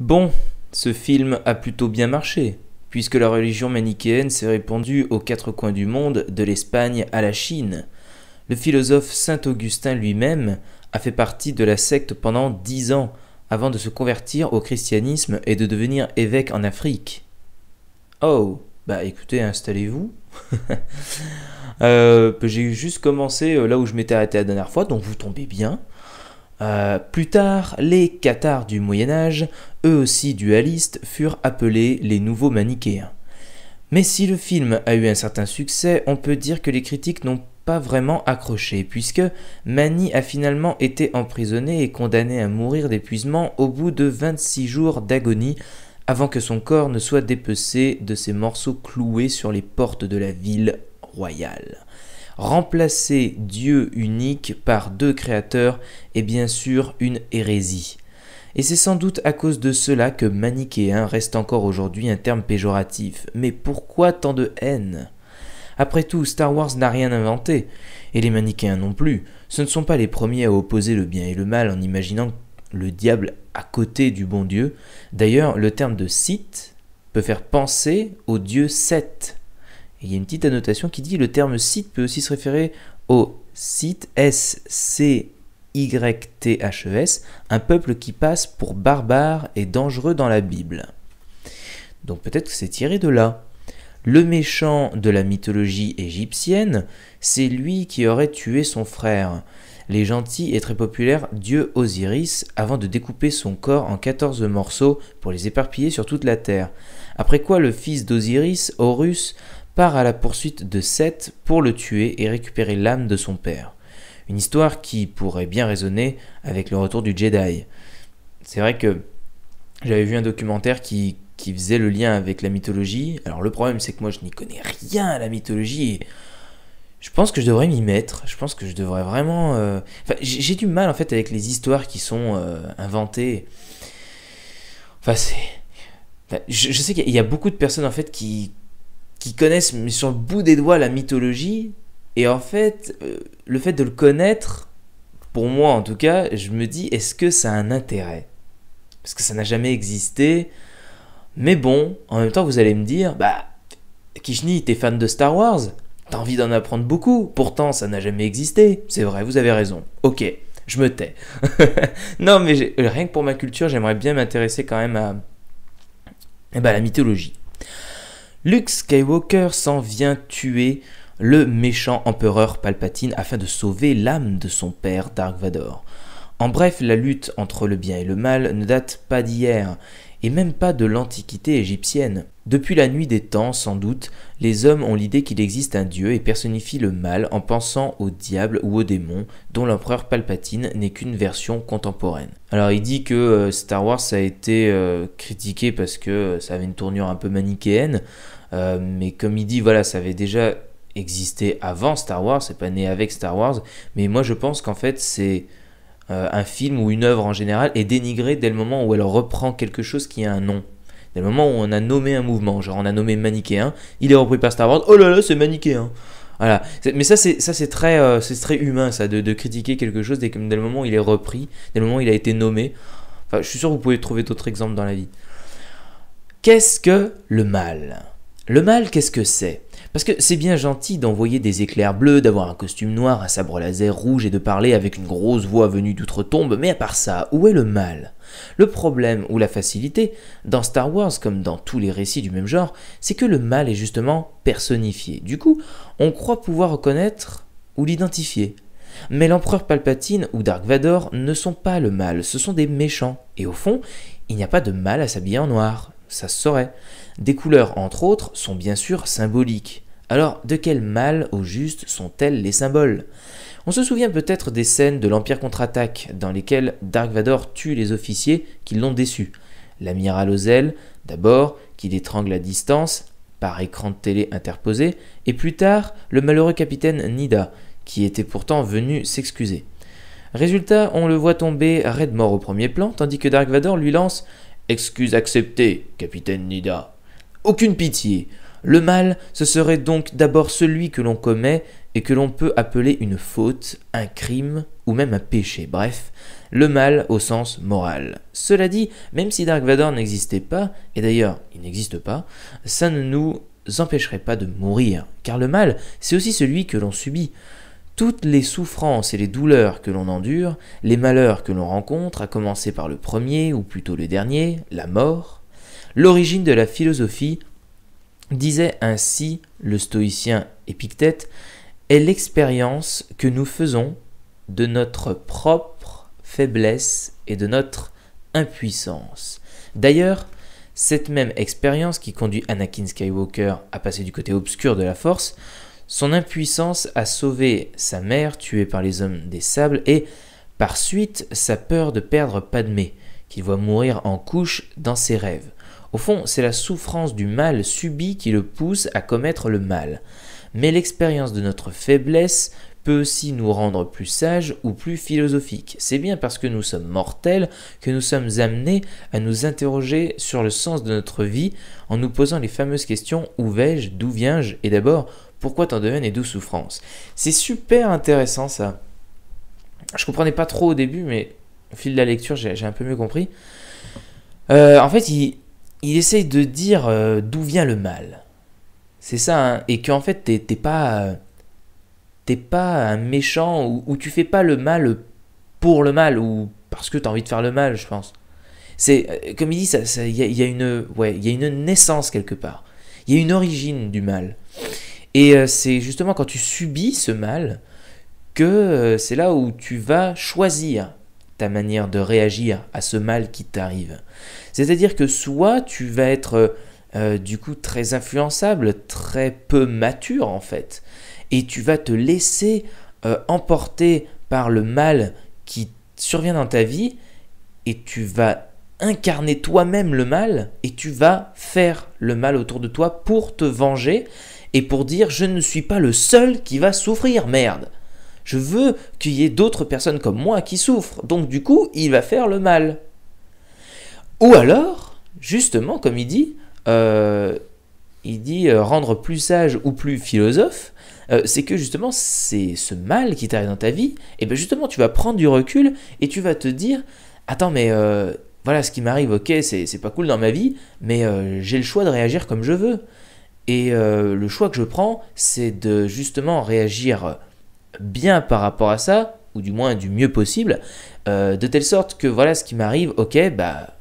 Bon, ce film a plutôt bien marché, puisque la religion manichéenne s'est répandue aux quatre coins du monde, de l'Espagne à la Chine. Le philosophe Saint Augustin lui-même a fait partie de la secte pendant dix ans, avant de se convertir au christianisme et de devenir évêque en Afrique. Oh, bah écoutez, installez-vous. Euh, j'ai juste commencé euh, là où je m'étais arrêté la dernière fois, donc vous tombez bien. Euh, plus tard, les cathares du Moyen Âge, eux aussi dualistes, furent appelés les nouveaux manichéens. Mais si le film a eu un certain succès, on peut dire que les critiques n'ont pas vraiment accroché, puisque Mani a finalement été emprisonné et condamné à mourir d'épuisement au bout de 26 jours d'agonie, avant que son corps ne soit dépecé de ses morceaux cloués sur les portes de la ville royale. Remplacer Dieu unique par deux créateurs est bien sûr une hérésie. Et c'est sans doute à cause de cela que manichéen reste encore aujourd'hui un terme péjoratif. Mais pourquoi tant de haine Après tout, Star Wars n'a rien inventé, et les manichéens non plus. Ce ne sont pas les premiers à opposer le bien et le mal en imaginant le diable à côté du bon Dieu. D'ailleurs, le terme de Sith peut faire penser au dieu Seth, il y a une petite annotation qui dit le terme site peut aussi se référer au site S-C-Y-T-H-E-S, e un peuple qui passe pour barbare et dangereux dans la Bible. Donc peut-être que c'est tiré de là. Le méchant de la mythologie égyptienne, c'est lui qui aurait tué son frère. Les gentils et très populaires dieu Osiris avant de découper son corps en 14 morceaux pour les éparpiller sur toute la terre. Après quoi le fils d'Osiris, Horus, part à la poursuite de Seth pour le tuer et récupérer l'âme de son père. Une histoire qui pourrait bien résonner avec le retour du Jedi. C'est vrai que j'avais vu un documentaire qui, faisait le lien avec la mythologie. Alors le problème c'est que moi je n'y connais rien à la mythologie. Je pense que je devrais m'y mettre. Je pense que je devrais vraiment... Euh, j'ai du mal en fait avec les histoires qui sont euh, inventées. Enfin c'est... je, sais qu'il y a beaucoup de personnes en fait qui, qui connaissent sur le bout des doigts la mythologie. Et en fait, euh, le fait de le connaître, pour moi en tout cas, je me dis, est-ce que ça a un intérêt Parce que ça n'a jamais existé. Mais bon, en même temps, vous allez me dire, bah, Kishni, t'es fan de Star Wars T'as envie d'en apprendre beaucoup Pourtant, ça n'a jamais existé. C'est vrai, vous avez raison. Ok, je me tais. non, mais euh, rien que pour ma culture, j'aimerais bien m'intéresser quand même à, eh ben, à la mythologie. Luke Skywalker s'en vient tuer le méchant empereur Palpatine afin de sauver l'âme de son père Dark Vador. En bref, la lutte entre le bien et le mal ne date pas d'hier, et même pas de l'antiquité égyptienne. Depuis la nuit des temps, sans doute, les hommes ont l'idée qu'il existe un dieu et personnifient le mal en pensant au diable ou au démon, dont l'empereur Palpatine n'est qu'une version contemporaine. Alors il dit que euh, Star Wars a été euh, critiqué parce que euh, ça avait une tournure un peu manichéenne, mais comme il dit, voilà, ça avait déjà existé avant Star Wars, c'est pas né avec Star Wars, mais moi je pense qu'en fait c'est euh, un film ou une œuvre en général est dénigrée dès le moment où elle reprend quelque chose qui a un nom. Dès le moment où on a nommé un mouvement, genre on a nommé manichéen, il est repris par Star Wars, oh là là, c'est manichéen. Voilà. Mais ça, c'est ça, c'est très, euh, c'est très humain, ça, de, critiquer quelque chose dès, dès le moment où il est repris, dès le moment où il a été nommé. Enfin, je suis sûr que vous pouvez trouver d'autres exemples dans la vie. Qu'est-ce que le mal le mal, qu'est-ce que c'est Parce que c'est bien gentil d'envoyer des éclairs bleus, d'avoir un costume noir, un sabre laser rouge et de parler avec une grosse voix venue d'outre-tombe, mais à part ça, où est le mal Le problème ou la facilité, dans Star Wars comme dans tous les récits du même genre, c'est que le mal est justement personnifié. Du coup, on croit pouvoir reconnaître ou l'identifier. Mais l'empereur Palpatine ou Dark Vador ne sont pas le mal, ce sont des méchants. Et au fond, il n'y a pas de mal à s'habiller en noir, ça se saurait. Des couleurs, entre autres, sont bien sûr symboliques. Alors, de quel mal, au juste, sont-elles les symboles On se souvient peut-être des scènes de l'Empire contre-attaque, dans lesquelles Dark Vador tue les officiers qui l'ont déçu. L'amiral Ozel, d'abord, qui l'étrangle à distance, par écran de télé interposé, et plus tard, le malheureux capitaine Nida, qui était pourtant venu s'excuser. Résultat, on le voit tomber raide mort au premier plan, tandis que Dark Vador lui lance Excuse acceptée, capitaine Nida aucune pitié. Le mal, ce serait donc d'abord celui que l'on commet et que l'on peut appeler une faute, un crime ou même un péché, bref, le mal au sens moral. Cela dit, même si Dark Vador n'existait pas, et d'ailleurs il n'existe pas, ça ne nous empêcherait pas de mourir, car le mal, c'est aussi celui que l'on subit. Toutes les souffrances et les douleurs que l'on endure, les malheurs que l'on rencontre, à commencer par le premier, ou plutôt le dernier, la mort, L'origine de la philosophie, disait ainsi le stoïcien Épictète, est l'expérience que nous faisons de notre propre faiblesse et de notre impuissance. D'ailleurs, cette même expérience qui conduit Anakin Skywalker à passer du côté obscur de la force, son impuissance à sauver sa mère tuée par les hommes des sables et, par suite, sa peur de perdre Padmé, qu'il voit mourir en couche dans ses rêves. Au fond, c'est la souffrance du mal subi qui le pousse à commettre le mal. Mais l'expérience de notre faiblesse peut aussi nous rendre plus sages ou plus philosophiques. C'est bien parce que nous sommes mortels que nous sommes amenés à nous interroger sur le sens de notre vie en nous posant les fameuses questions où vais-je, d'où viens-je et d'abord pourquoi t'en deviens et d'où souffrance. C'est super intéressant ça. Je comprenais pas trop au début mais au fil de la lecture j'ai un peu mieux compris. Euh, en fait, il, il essaye de dire euh, d'où vient le mal. C'est ça, hein. et qu'en fait, t'es pas. Euh, t'es pas un méchant ou, ou, tu fais pas le mal pour le mal ou parce que tu as envie de faire le mal, je pense. C'est euh, comme il dit, il ça, il y, a une, il y a une naissance quelque part. Il y a une origine du mal. Et c'est justement quand tu subis ce mal que c'est là où tu vas choisir ta manière de réagir à ce mal qui t'arrive. C'est-à-dire que soit tu vas être euh, euh, du coup très influençable, très peu mature en fait, et tu vas te laisser euh, emporter par le mal qui survient dans ta vie, et tu vas incarner toi-même le mal, et tu vas faire le mal autour de toi pour te venger, et pour dire je ne suis pas le seul qui va souffrir, merde. Je veux qu'il y ait d'autres personnes comme moi qui souffrent. Donc du coup, il va faire le mal. Ou alors, justement, comme il dit, euh, il dit euh, rendre plus sage ou plus philosophe, euh, c'est que justement, c'est ce mal qui t'arrive dans ta vie, et bien justement, tu vas prendre du recul et tu vas te dire, attends, mais voilà ce qui m'arrive, ok, c'est pas cool dans ma vie, mais j'ai le choix de réagir comme je veux. Et le choix que je prends, c'est de justement réagir bien par rapport à ça, ou du moins du mieux possible, euh, de telle sorte que voilà ce qui m'arrive, ok, bah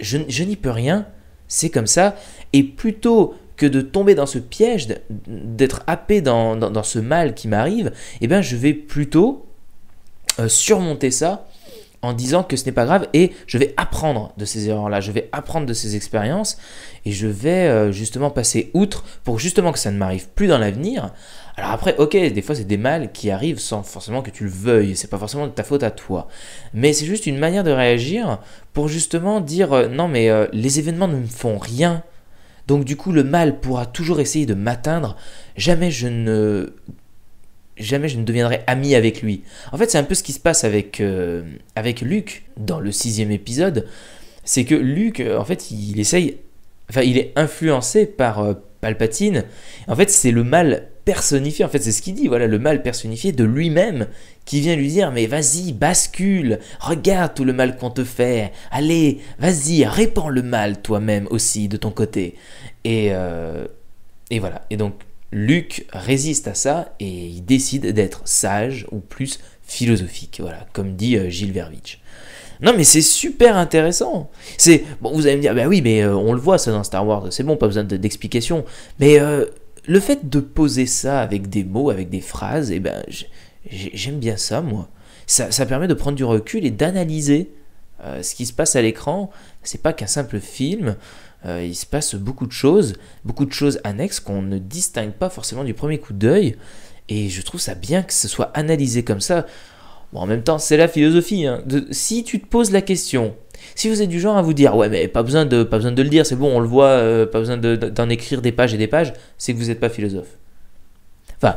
je, n'y peux rien, c'est comme ça, et plutôt que de tomber dans ce piège, d'être happé dans, ce mal qui m'arrive, eh bien je vais plutôt euh, surmonter ça en disant que ce n'est pas grave et je vais apprendre de ces erreurs-là, je vais apprendre de ces expériences et je vais euh, justement passer outre pour justement que ça ne m'arrive plus dans l'avenir, alors après, ok, des fois c'est des mâles qui arrivent sans forcément que tu le veuilles, c'est pas forcément de ta faute à toi. Mais c'est juste une manière de réagir pour justement dire euh, non mais euh, les événements ne me font rien. Donc du coup le mal pourra toujours essayer de m'atteindre. Jamais je ne jamais je ne deviendrai ami avec lui. En fait c'est un peu ce qui se passe avec, euh, avec Luc dans le sixième épisode. C'est que Luc, en fait, il essaye. Enfin, il est influencé par Palpatine. En fait, c'est le mal personnifié, en fait c'est ce qu'il dit, voilà, le mal personnifié de lui-même qui vient lui dire mais vas-y, bascule, regarde tout le mal qu'on te fait, allez, vas-y, répands le mal toi-même aussi de ton côté. Et, euh, et voilà, et donc Luc résiste à ça et il décide d'être sage ou plus philosophique, voilà, comme dit euh, Gilles Vervitch. Non, mais c'est super intéressant. C'est bon, vous allez me dire, bah oui, mais euh, on le voit ça dans Star Wars, c'est bon, pas besoin d'explication. Mais le fait de poser ça avec des mots, avec des phrases, eh ben, j'aime bien ça, moi. Ça, permet de prendre du recul et d'analyser euh, ce qui se passe à l'écran. n'est pas qu'un simple film. Euh, il se passe beaucoup de choses, beaucoup de choses annexes qu'on ne distingue pas forcément du premier coup d'œil. Et je trouve ça bien que ce soit analysé comme ça. en même temps, c'est la philosophie. Hein. si tu te poses la question, si vous êtes du genre à vous dire, ouais, mais pas besoin de, pas besoin de le dire, c'est bon, on le voit, euh, pas besoin d'en écrire des pages et des pages, c'est que vous n'êtes pas philosophe. Enfin,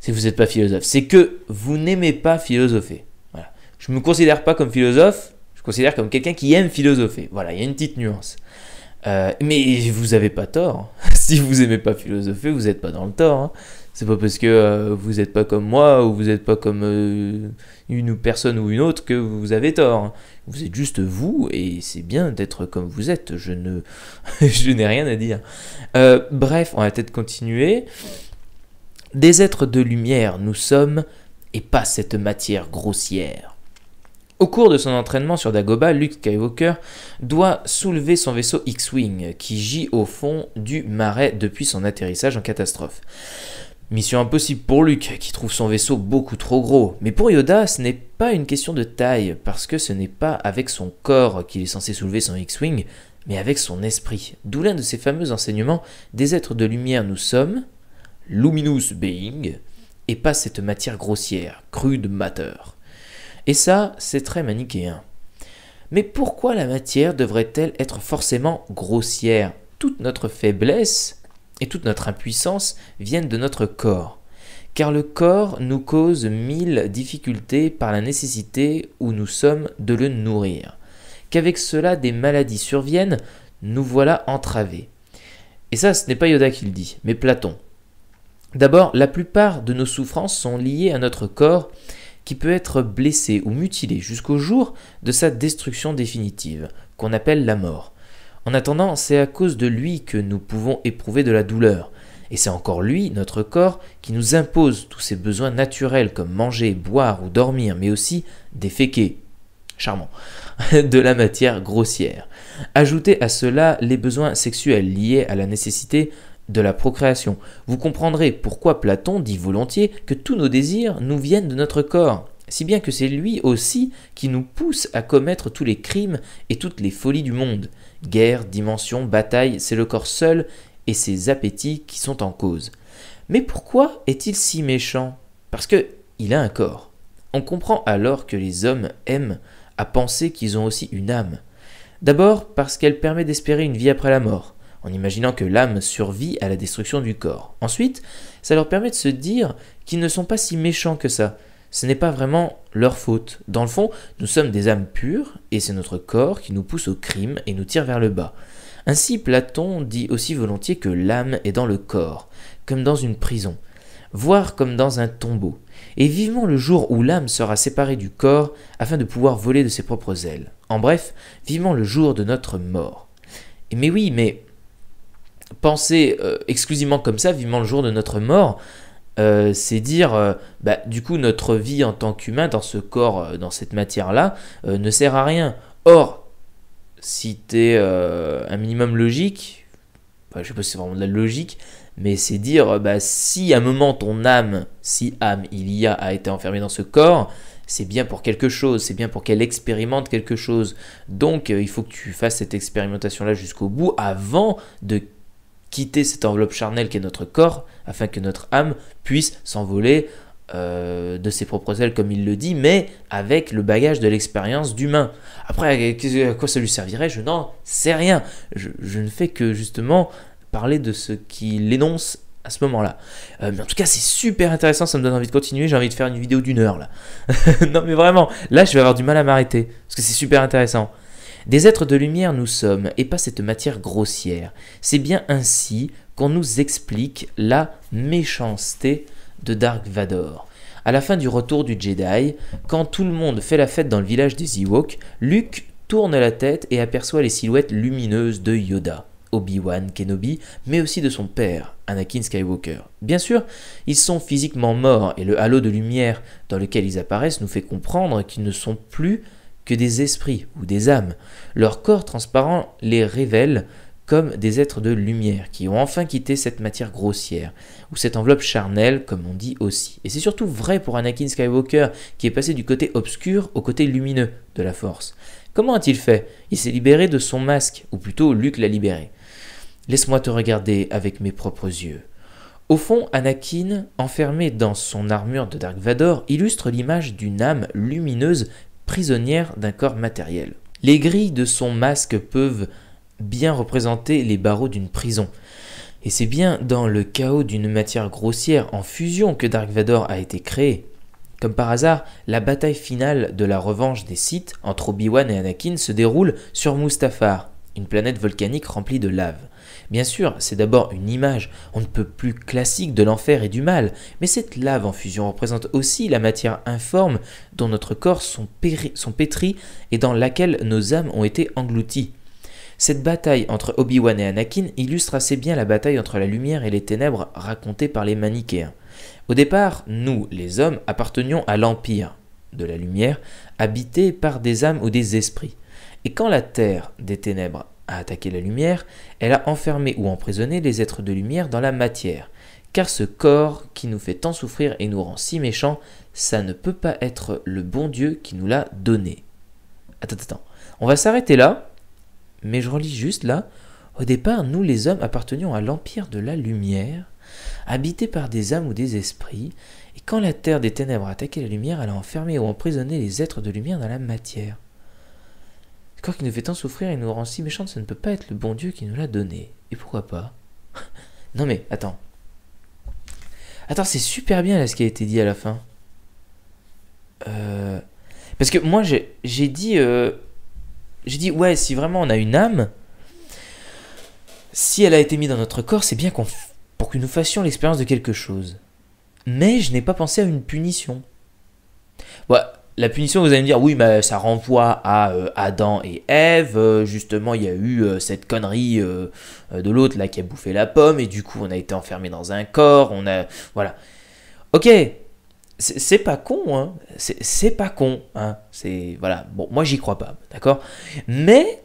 c'est que vous n'êtes pas philosophe. C'est que vous n'aimez pas philosopher. Voilà. Je ne me considère pas comme philosophe, je considère comme quelqu'un qui aime philosopher. Voilà, il y a une petite nuance. Euh, mais vous n'avez pas tort. si vous n'aimez pas philosopher, vous n'êtes pas dans le tort. Hein. C'est pas parce que euh, vous n'êtes pas comme moi ou vous n'êtes pas comme euh, une personne ou une autre que vous avez tort. Vous êtes juste vous et c'est bien d'être comme vous êtes. Je ne, je n'ai rien à dire. Euh, bref, on va peut-être continuer. Des êtres de lumière, nous sommes et pas cette matière grossière. Au cours de son entraînement sur Dagoba, Luke Skywalker doit soulever son vaisseau X-Wing qui gît au fond du marais depuis son atterrissage en catastrophe. Mission impossible pour Luke, qui trouve son vaisseau beaucoup trop gros. Mais pour Yoda, ce n'est pas une question de taille, parce que ce n'est pas avec son corps qu'il est censé soulever son X-Wing, mais avec son esprit. D'où l'un de ses fameux enseignements des êtres de lumière nous sommes, luminous being, et pas cette matière grossière, crude matter. Et ça, c'est très manichéen. Mais pourquoi la matière devrait-elle être forcément grossière Toute notre faiblesse et toute notre impuissance viennent de notre corps. Car le corps nous cause mille difficultés par la nécessité où nous sommes de le nourrir. Qu'avec cela des maladies surviennent, nous voilà entravés. Et ça, ce n'est pas Yoda qui le dit, mais Platon. D'abord, la plupart de nos souffrances sont liées à notre corps qui peut être blessé ou mutilé jusqu'au jour de sa destruction définitive, qu'on appelle la mort. En attendant, c'est à cause de lui que nous pouvons éprouver de la douleur. Et c'est encore lui, notre corps, qui nous impose tous ses besoins naturels comme manger, boire ou dormir, mais aussi déféquer. Charmant. de la matière grossière. Ajoutez à cela les besoins sexuels liés à la nécessité de la procréation. Vous comprendrez pourquoi Platon dit volontiers que tous nos désirs nous viennent de notre corps, si bien que c'est lui aussi qui nous pousse à commettre tous les crimes et toutes les folies du monde. Guerre, dimension, bataille, c'est le corps seul et ses appétits qui sont en cause. Mais pourquoi est-il si méchant Parce que il a un corps. On comprend alors que les hommes aiment à penser qu'ils ont aussi une âme. D'abord parce qu'elle permet d'espérer une vie après la mort, en imaginant que l'âme survit à la destruction du corps. Ensuite, ça leur permet de se dire qu'ils ne sont pas si méchants que ça, ce n'est pas vraiment leur faute. Dans le fond, nous sommes des âmes pures, et c'est notre corps qui nous pousse au crime et nous tire vers le bas. Ainsi, Platon dit aussi volontiers que l'âme est dans le corps, comme dans une prison, voire comme dans un tombeau, et vivement le jour où l'âme sera séparée du corps afin de pouvoir voler de ses propres ailes. En bref, vivement le jour de notre mort. Mais oui, mais penser euh, exclusivement comme ça, vivement le jour de notre mort, euh, c'est dire, euh, bah, du coup, notre vie en tant qu'humain dans ce corps, euh, dans cette matière-là, ne sert à rien. Or, si tu es un minimum logique, bah, je sais pas si c'est vraiment de la logique, mais c'est dire, bah, si à un moment ton âme, si âme il y a, a été enfermée dans ce corps, c'est bien pour quelque chose, c'est bien pour qu'elle expérimente quelque chose. Donc il faut que tu fasses cette expérimentation-là jusqu'au bout avant de quitter cette enveloppe charnelle qui est notre corps, afin que notre âme puisse s'envoler euh, de ses propres ailes, comme il le dit, mais avec le bagage de l'expérience d'humain. Après, à quoi ça lui servirait Je n'en sais rien. Je, ne fais que justement parler de ce qu'il énonce à ce moment-là. Euh, mais en tout cas, c'est super intéressant, ça me donne envie de continuer, j'ai envie de faire une vidéo d'une heure là. non mais vraiment, là je vais avoir du mal à m'arrêter, parce que c'est super intéressant. Des êtres de lumière nous sommes, et pas cette matière grossière. C'est bien ainsi qu'on nous explique la méchanceté de Dark Vador. À la fin du retour du Jedi, quand tout le monde fait la fête dans le village des Ewoks, Luke tourne la tête et aperçoit les silhouettes lumineuses de Yoda, Obi-Wan Kenobi, mais aussi de son père, Anakin Skywalker. Bien sûr, ils sont physiquement morts et le halo de lumière dans lequel ils apparaissent nous fait comprendre qu'ils ne sont plus que des esprits ou des âmes. Leur corps transparent les révèle comme des êtres de lumière qui ont enfin quitté cette matière grossière, ou cette enveloppe charnelle, comme on dit aussi. Et c'est surtout vrai pour Anakin Skywalker, qui est passé du côté obscur au côté lumineux de la force. Comment a-t-il fait Il s'est libéré de son masque, ou plutôt Luke l'a libéré. Laisse-moi te regarder avec mes propres yeux. Au fond, Anakin, enfermé dans son armure de Dark Vador, illustre l'image d'une âme lumineuse prisonnière d'un corps matériel. Les grilles de son masque peuvent bien représenter les barreaux d'une prison. Et c'est bien dans le chaos d'une matière grossière en fusion que Dark Vador a été créé. Comme par hasard, la bataille finale de la revanche des Sith entre Obi-Wan et Anakin se déroule sur Mustafar, une planète volcanique remplie de lave. Bien sûr, c'est d'abord une image, on ne peut plus classique de l'enfer et du mal, mais cette lave en fusion représente aussi la matière informe dont notre corps sont, sont pétris et dans laquelle nos âmes ont été englouties. Cette bataille entre Obi-Wan et Anakin illustre assez bien la bataille entre la lumière et les ténèbres racontée par les manichéens. Au départ, nous, les hommes, appartenions à l'Empire de la lumière, habité par des âmes ou des esprits. Et quand la Terre des ténèbres a attaqué la lumière, elle a enfermé ou emprisonné les êtres de lumière dans la matière. Car ce corps qui nous fait tant souffrir et nous rend si méchants, ça ne peut pas être le bon Dieu qui nous l'a donné. Attends, attends. On va s'arrêter là, mais je relis juste là. Au départ, nous les hommes appartenions à l'empire de la lumière, habités par des âmes ou des esprits, et quand la terre des ténèbres a attaqué la lumière, elle a enfermé ou emprisonné les êtres de lumière dans la matière. Corps qui nous fait tant souffrir et nous rend si méchants, ça ne peut pas être le bon Dieu qui nous l'a donné. Et pourquoi pas Non mais, attends. Attends, c'est super bien là ce qui a été dit à la fin. Euh, parce que moi j'ai dit... Euh, j'ai dit, ouais, si vraiment on a une âme, si elle a été mise dans notre corps, c'est bien qu'on pour que nous fassions l'expérience de quelque chose. Mais je n'ai pas pensé à une punition. Ouais, bah, la punition, vous allez me dire, oui, mais ça renvoie à euh, Adam et Ève. Euh, justement, il y a eu euh, cette connerie de l'autre là qui a bouffé la pomme et du coup, on a été enfermé dans un corps. On a, voilà. Ok, c'est pas con, hein. C'est pas con, hein. C'est voilà. Bon, moi, j'y crois pas, d'accord. Mais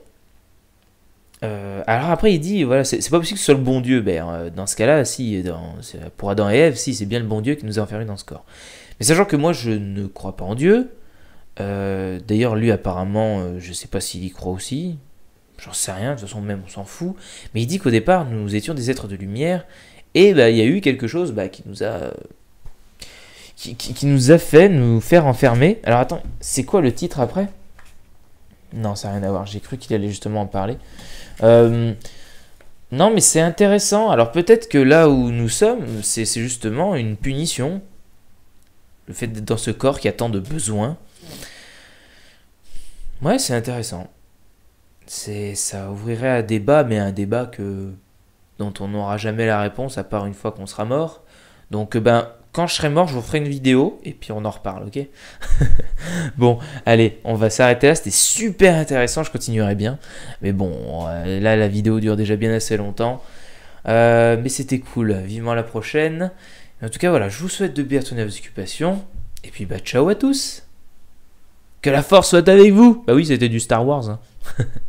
alors après, il dit, voilà, c'est pas possible que ce soit le bon Dieu. Ben, dans ce cas-là, si, pour Adam et Ève, si, c'est bien le bon Dieu qui nous a enfermés dans ce corps. Mais sachant que moi, je ne crois pas en Dieu, euh, d'ailleurs, lui, apparemment, euh, je sais pas s'il y croit aussi. J'en sais rien, de toute façon, même on s'en fout. Mais il dit qu'au départ, nous étions des êtres de lumière. Et bah, il y a eu quelque chose bah, qui nous a. Qui, nous a fait nous faire enfermer. Alors attends, c'est quoi le titre après Non, ça n'a rien à voir. J'ai cru qu'il allait justement en parler. Euh, non, mais c'est intéressant. Alors peut-être que là où nous sommes, c'est justement une punition. Le fait d'être dans ce corps qui a tant de besoins. Ouais, c'est intéressant. C'est, ça ouvrirait un débat, mais un débat que dont on n'aura jamais la réponse à part une fois qu'on sera mort. Donc euh, ben quand je serai mort, je vous ferai une vidéo et puis on en reparle, ok Bon, allez, on va s'arrêter là. C'était super intéressant, je continuerai bien. Mais bon, euh, là la vidéo dure déjà bien assez longtemps. Euh, mais c'était cool. Vivement la prochaine. En tout cas, voilà, je vous souhaite de bien tourner à vos occupations. Et puis bah ciao à tous que la force soit avec vous Bah oui, c'était du Star Wars. Hein.